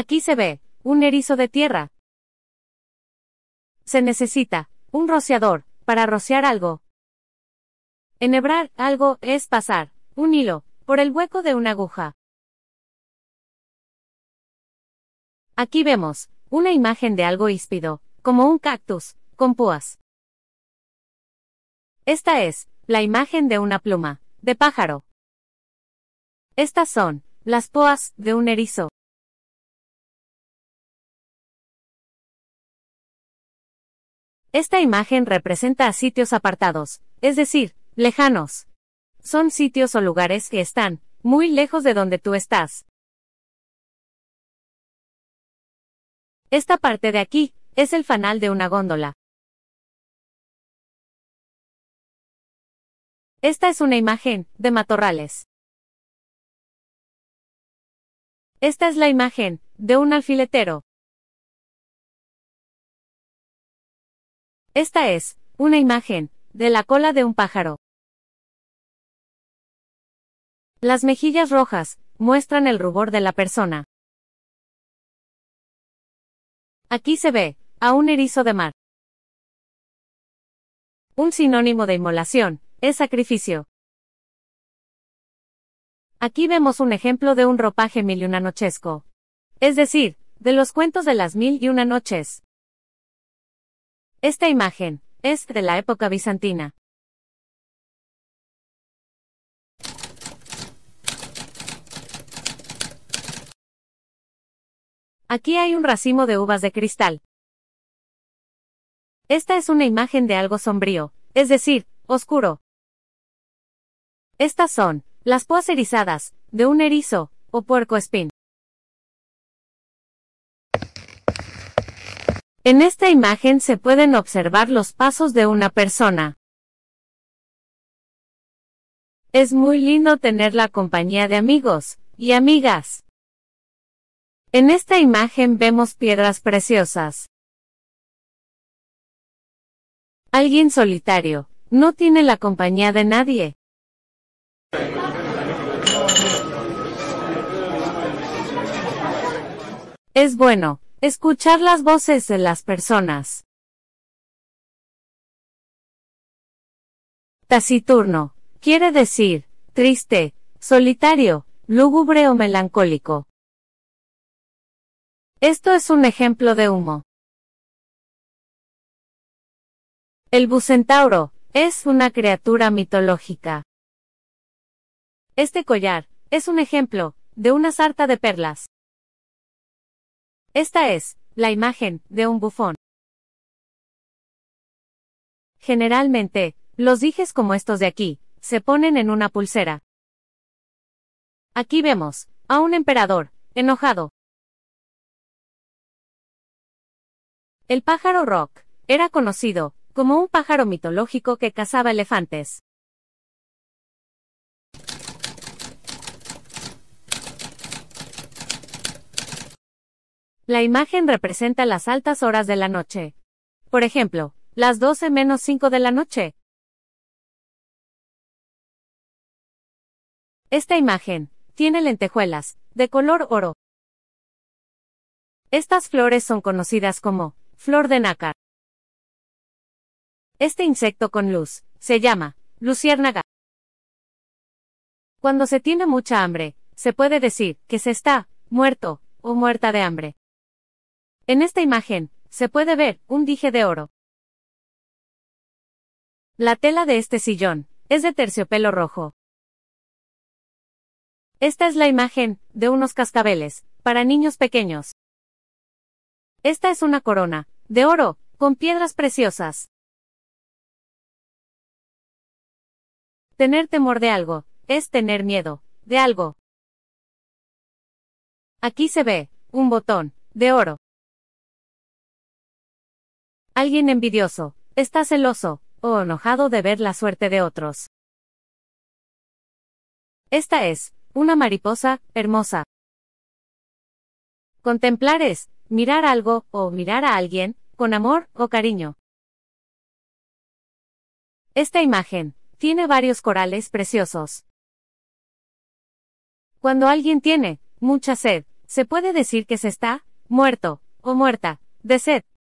Aquí se ve, un erizo de tierra. Se necesita, un rociador, para rociar algo. Enhebrar algo es pasar, un hilo, por el hueco de una aguja. Aquí vemos, una imagen de algo híspido, como un cactus, con púas. Esta es, la imagen de una pluma, de pájaro. Estas son, las púas, de un erizo. Esta imagen representa a sitios apartados, es decir, lejanos. Son sitios o lugares que están muy lejos de donde tú estás. Esta parte de aquí es el fanal de una góndola. Esta es una imagen de matorrales. Esta es la imagen de un alfiletero. Esta es, una imagen, de la cola de un pájaro. Las mejillas rojas, muestran el rubor de la persona. Aquí se ve, a un erizo de mar. Un sinónimo de inmolación, es sacrificio. Aquí vemos un ejemplo de un ropaje mil y una nochesco. Es decir, de los cuentos de las mil y una noches. Esta imagen es de la época bizantina. Aquí hay un racimo de uvas de cristal. Esta es una imagen de algo sombrío, es decir, oscuro. Estas son las púas erizadas de un erizo o puerco espín. En esta imagen se pueden observar los pasos de una persona. Es muy lindo tener la compañía de amigos y amigas. En esta imagen vemos piedras preciosas. Alguien solitario, no tiene la compañía de nadie. Es bueno, Escuchar las voces de las personas. Taciturno. Quiere decir, triste, solitario, lúgubre o melancólico. Esto es un ejemplo de humo. El bucentauro es una criatura mitológica. Este collar es un ejemplo de una sarta de perlas. Esta es, la imagen, de un bufón. Generalmente, los dijes como estos de aquí, se ponen en una pulsera. Aquí vemos, a un emperador, enojado. El pájaro rock, era conocido, como un pájaro mitológico que cazaba elefantes. La imagen representa las altas horas de la noche. Por ejemplo, las 12 menos 5 de la noche. Esta imagen tiene lentejuelas, de color oro. Estas flores son conocidas como flor de nácar. Este insecto con luz se llama luciérnaga. Cuando se tiene mucha hambre, se puede decir que se está muerto o muerta de hambre. En esta imagen, se puede ver un dije de oro. La tela de este sillón es de terciopelo rojo. Esta es la imagen de unos cascabeles para niños pequeños. Esta es una corona de oro con piedras preciosas. Tener temor de algo es tener miedo de algo. Aquí se ve un botón de oro. Alguien envidioso, está celoso, o enojado de ver la suerte de otros. Esta es, una mariposa, hermosa. Contemplar es, mirar algo, o mirar a alguien, con amor o cariño. Esta imagen, tiene varios corales preciosos. Cuando alguien tiene, mucha sed, se puede decir que se está, muerto, o muerta, de sed.